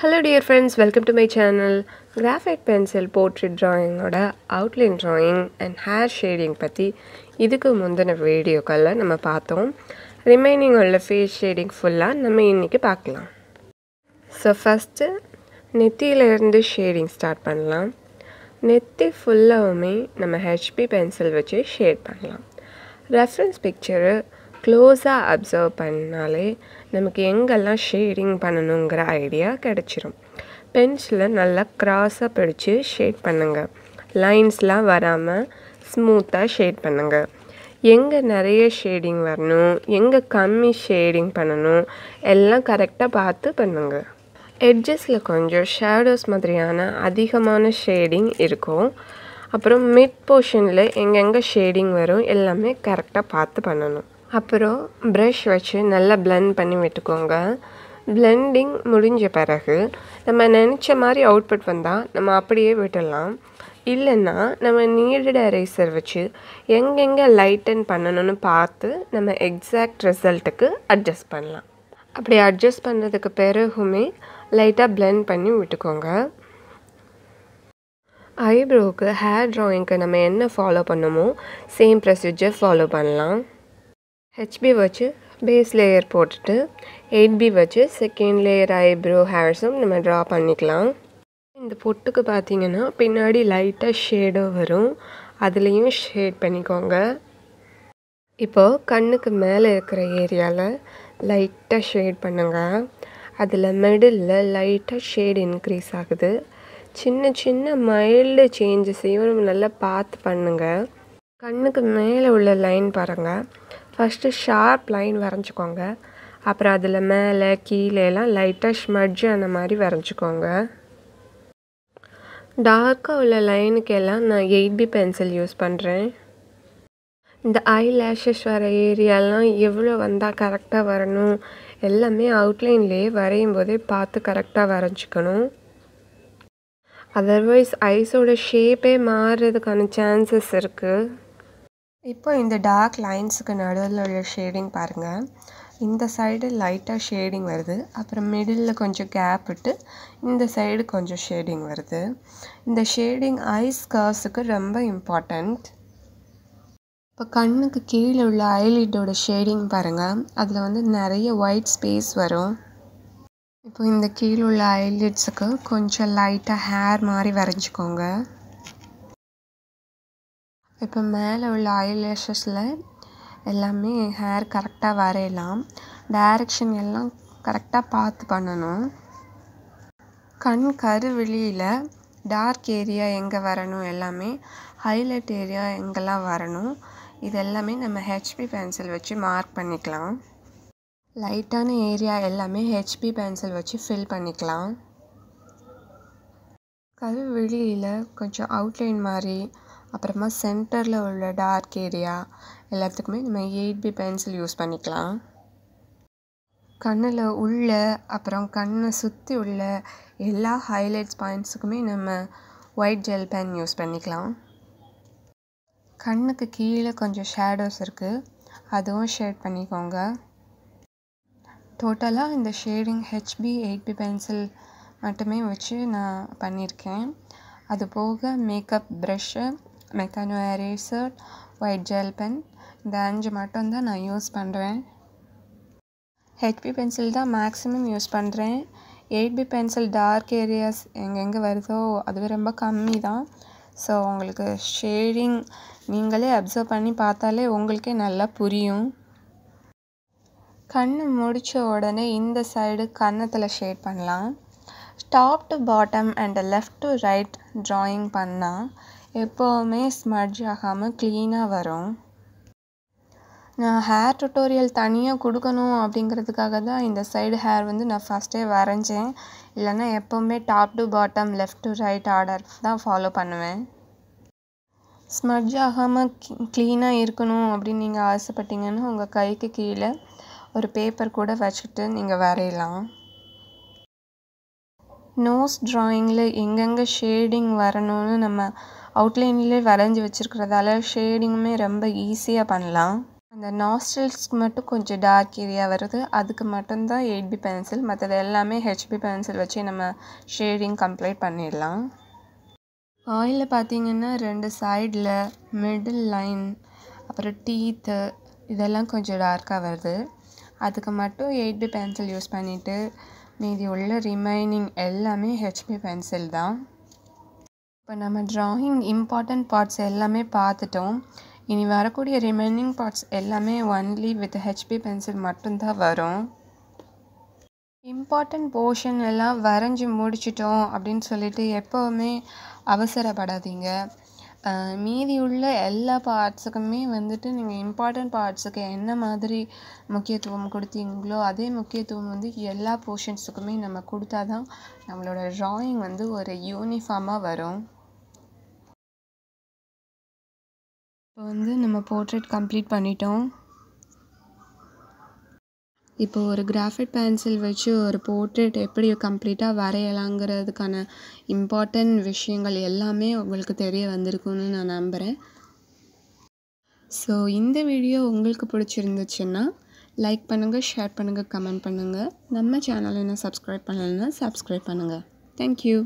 hello dear friends welcome to my channel graphite pencil portrait ட்ராயிங்கோட outline drawing and hair shading பற்றி இதுக்கு முந்தின வீடியோக்களில் நம்ம பார்த்தோம் ரிமைனிங் உள்ள ஃபேஸ் ஷேடிங் ஃபுல்லாக நம்ம இன்றைக்கி பார்க்கலாம் ஸோ ஃபஸ்ட்டு நெத்தியிலேருந்து ஷேடிங் ஸ்டார்ட் பண்ணலாம் நெத்தி ஃபுல்லாகவுமே நம்ம ஹெச்பி பென்சில் வச்சு ஷேட் பண்ணலாம் ரெஃபரன்ஸ் பிக்சரு க்ளோஸாக அப்சர்வ் பண்ணாலே நமக்கு எங்கெல்லாம் ஷேடிங் பண்ணணுங்கிற ஐடியா கிடச்சிரும் பென்சிலை நல்லா க்ராஸாக பிடிச்சி ஷேட் பண்ணுங்கள் லைன்ஸ்லாம் வராமல் ஸ்மூத்தாக ஷேட் பண்ணுங்கள் எங்கே நிறைய ஷேடிங் வரணும் எங்கே கம்மி ஷேடிங் பண்ணணும் எல்லாம் கரெக்டாக பார்த்து பண்ணுங்கள் எட்ஜஸில் கொஞ்சம் ஷேடோஸ் மாதிரியான அதிகமான ஷேடிங் இருக்கும் அப்புறம் மிட் போர்ஷனில் எங்கெங்கே ஷேடிங் வரும் எல்லாமே கரெக்டாக பார்த்து பண்ணணும் அப்புறம் ப்ரஷ் வச்சு நல்லா ப்ளெண்ட் பண்ணி விட்டுக்கோங்க ப்ளெண்டிங் முடிஞ்ச பிறகு நம்ம நினச்ச மாதிரி அவுட்புட் வந்தால் நம்ம அப்படியே விட்டுடலாம் இல்லைன்னா நம்ம நீடட் எரேசர் வச்சு எங்கெங்கே லைட்டன் பண்ணணும்னு பார்த்து நம்ம எக்ஸாக்ட் ரிசல்ட்டுக்கு அட்ஜஸ்ட் பண்ணலாம் அப்படி அட்ஜஸ்ட் பண்ணுறதுக்கு பிறகுமே லைட்டாக பிளெண்ட் பண்ணி விட்டுக்கோங்க ஐப்ரோவுக்கு ஹேர் ட்ராயிங்க்கு நம்ம என்ன ஃபாலோ பண்ணுமோ சேம் ப்ரொசீஜர் ஃபாலோ பண்ணலாம் ஹெச்பி வச்சு பேஸ் லேயர் போட்டுட்டு எயிட் பி வச்சு செகண்ட் லேயர் ஐப்ரோ ஹேர்ஸும் நம்ம ட்ரா பண்ணிக்கலாம் இந்த பொட்டுக்கு பார்த்தீங்கன்னா பின்னாடி லைட்டாக ஷேடோ வரும் அதுலேயும் ஷேட் பண்ணிக்கோங்க இப்போது கண்ணுக்கு மேலே இருக்கிற ஏரியாவில் லைட்டாக ஷேட் பண்ணுங்கள் அதில் மிடில் லைட்டாக ஷேட் இன்க்ரீஸ் ஆகுது சின்ன சின்ன மைல்டு சேஞ்சஸையும் நம்ம நல்லா பார்த்து பண்ணுங்கள் கண்ணுக்கு மேலே உள்ள லைன் பாருங்கள் ஃபஸ்ட்டு ஷார்ப் லைன் வரைஞ்சிக்கோங்க அப்புறம் அதில் மேலே கீழேலாம் லைட்டாக ஸ்மட்ஜ் அந்த மாதிரி வரைஞ்சிக்கோங்க டார்க்காக உள்ள லைனுக்கெல்லாம் நான் எயிட் பி பென்சில் யூஸ் பண்ணுறேன் இந்த ஐ லேஷஸ் வர ஏரியாலாம் எவ்வளோ வந்தால் கரெக்டாக வரணும் எல்லாமே அவுட்லைன்லேயே வரையும் போதே பார்த்து கரெக்டாக வரைஞ்சிக்கணும் அதர்வைஸ் ஐஸோட ஷேப்பே மாறுறதுக்கான சான்சஸ் இருக்குது இப்போ இந்த டார்க் லைன்ஸுக்கு நடுவில் உள்ள ஷேடிங் பாருங்கள் இந்த சைடு லைட்டாக ஷேடிங் வருது அப்புறம் மிடிலில் கொஞ்சம் கேப் விட்டு இந்த சைடு கொஞ்சம் ஷேடிங் வருது இந்த ஷேடிங் ஐஸ் கர்வ்ஸுக்கு ரொம்ப இம்பார்ட்டண்ட் இப்போ கண்ணுக்கு கீழே உள்ள ஐலிட்டோட ஷேடிங் பாருங்கள் அதில் வந்து நிறைய ஒயிட் ஸ்பேஸ் வரும் இப்போ இந்த கீழே உள்ள ஐலிட்ஸுக்கு கொஞ்சம் லைட்டாக ஹேர் மாதிரி வரைஞ்சிக்கோங்க இப்போ மேலே உள்ள ஐலேஷஸில் எல்லாமே ஹேர் கரெக்டாக வரையலாம் டைரக்ஷன் எல்லாம் கரெக்டாக பார்த்து பண்ணணும் கண் கருவிழியில் டார்க் ஏரியா எங்கே வரணும் எல்லாமே ஹைலைட் ஏரியா எங்கெல்லாம் வரணும் இது எல்லாமே நம்ம ஹெச்பி பென்சில் வச்சு மார்க் பண்ணிக்கலாம் லைட்டான ஏரியா எல்லாமே ஹெச்பி பென்சில் வச்சு ஃபில் பண்ணிக்கலாம் கருவிழியில் கொஞ்சம் அவுட்லைன் மாதிரி அப்புறமா சென்டரில் உள்ள டார்க் ஏரியா எல்லாத்துக்குமே நம்ம எயிட் பி பென்சில் யூஸ் பண்ணிக்கலாம் கண்ணில் உள்ள அப்புறம் கண்ணை சுற்றி உள்ள எல்லா ஹைலைட்ஸ் பாயிண்ட்ஸுக்குமே நம்ம ஒயிட் ஜெல் பென் யூஸ் பண்ணிக்கலாம் கண்ணுக்கு கீழே கொஞ்சம் ஷேடோஸ் இருக்குது அதுவும் ஷேட் பண்ணிக்கோங்க டோட்டலாக இந்த shading HB eight B pencil மட்டுமே வச்சு நான் பண்ணியிருக்கேன் அது போக மேக்கப் ப்ரெஷ்ஷு மெக்கானோ எரேசர் ஒயிட் ஜெல் பென் இந்த அஞ்சு தான் நான் யூஸ் பண்ணுறேன் ஹெச்பி பென்சில் தான் மேக்ஸிமம் யூஸ் பண்ணுறேன் eight B pencil dark areas எங்கெங்கே வருதோ அதுவே ரொம்ப கம்மி தான் ஸோ உங்களுக்கு ஷேடிங் நீங்களே அப்சர்வ் பண்ணி பார்த்தாலே உங்களுக்கே நல்லா புரியும் கண் முடித்த உடனே இந்த சைடு கன்னத்தில் ஷேட் பண்ணலாம் top to bottom and left to right drawing பண்ணால் எப்போவுமே ஸ்மட்ஜ் ஆகாமல் க்ளீனாக வரும் நான் ஹேர் டுட்டோரியல் தனியாக கொடுக்கணும் அப்படிங்கிறதுக்காக தான் இந்த சைடு ஹேர் வந்து நான் ஃபஸ்ட்டே வரைஞ்சேன் இல்லைன்னா எப்போவுமே top to bottom left to right order தான் ஃபாலோ பண்ணுவேன் ஸ்மட்ஜ் ஆகாமல் க்ளீனாக இருக்கணும் அப்படின்னு நீங்கள் ஆசைப்பட்டீங்கன்னா உங்கள் கைக்கு கீழே ஒரு பேப்பர் கூட வச்சுட்டு நீங்கள் வரையலாம் நோஸ் ட்ராயிங்கில் எங்கெங்கே ஷேடிங் வரணும்னு நம்ம அவுட்லைன்லேயே வரைஞ்சி வச்சுருக்கிறதால ஷேடிங்குமே ரொம்ப ஈஸியாக பண்ணலாம் அந்த நாஸ்டல்ஸ்க்கு மட்டும் கொஞ்சம் டார்க் ஏரியா வருது அதுக்கு மட்டும்தான் எயிட் பி பென்சில் மற்றது எல்லாமே ஹெச்பி பென்சில் வச்சு நம்ம ஷேடிங் கம்ப்ளீட் பண்ணிடலாம் ஆயிலில் பார்த்தீங்கன்னா ரெண்டு சைடில் மிடில் லைன் அப்புறம் டீத்து இதெல்லாம் கொஞ்சம் டார்க்காக வருது அதுக்கு மட்டும் எயிட் பி பென்சில் யூஸ் பண்ணிவிட்டு மீதி உள்ள ரிமைனிங் எல்லாமே ஹெச்பி பென்சில் தான் இப்போ நம்ம ட்ராயிங் இம்பார்ட்டண்ட் பார்ட்ஸ் எல்லாமே பார்த்துட்டோம் இனி வரக்கூடிய ரிமைனிங் பார்ட்ஸ் எல்லாமே ஒன்லி வித் ஹெச்பி பென்சில் மட்டும்தான் வரும் இம்பார்ட்டண்ட் போர்ஷன் எல்லாம் வரைஞ்சி முடிச்சிட்டோம் அப்படின்னு சொல்லிட்டு எப்போவுமே அவசரப்படாதீங்க மீதி உள்ள எல்லா பார்ட்ஸுக்குமே வந்துட்டு நீங்கள் இம்பார்ட்டண்ட் பார்ட்ஸுக்கு என்ன மாதிரி முக்கியத்துவம் கொடுத்தீங்களோ அதே முக்கியத்துவம் வந்து எல்லா போர்ஷன்ஸுக்குமே நம்ம கொடுத்தா தான் நம்மளோட ட்ராயிங் வந்து ஒரு யூனிஃபார்மாக வரும் இப்போ வந்து நம்ம போர்ட்ரேட் கம்ப்ளீட் பண்ணிட்டோம் இப்போ ஒரு கிராஃபிக் பென்சில் வச்சு ஒரு போர்ட்ரேட் எப்படி கம்ப்ளீட்டாக வரையலாங்கிறதுக்கான இம்பார்ட்டண்ட் விஷயங்கள் எல்லாமே உங்களுக்கு தெரிய வந்திருக்கும்னு நான் நம்புகிறேன் ஸோ இந்த வீடியோ உங்களுக்கு பிடிச்சிருந்துச்சுன்னா லைக் பண்ணுங்கள் ஷேர் பண்ணுங்கள் கமெண்ட் பண்ணுங்கள் நம்ம சேனலை என்ன சப்ஸ்கிரைப் பண்ணலைன்னா சப்ஸ்கிரைப் பண்ணுங்கள் தேங்க்யூ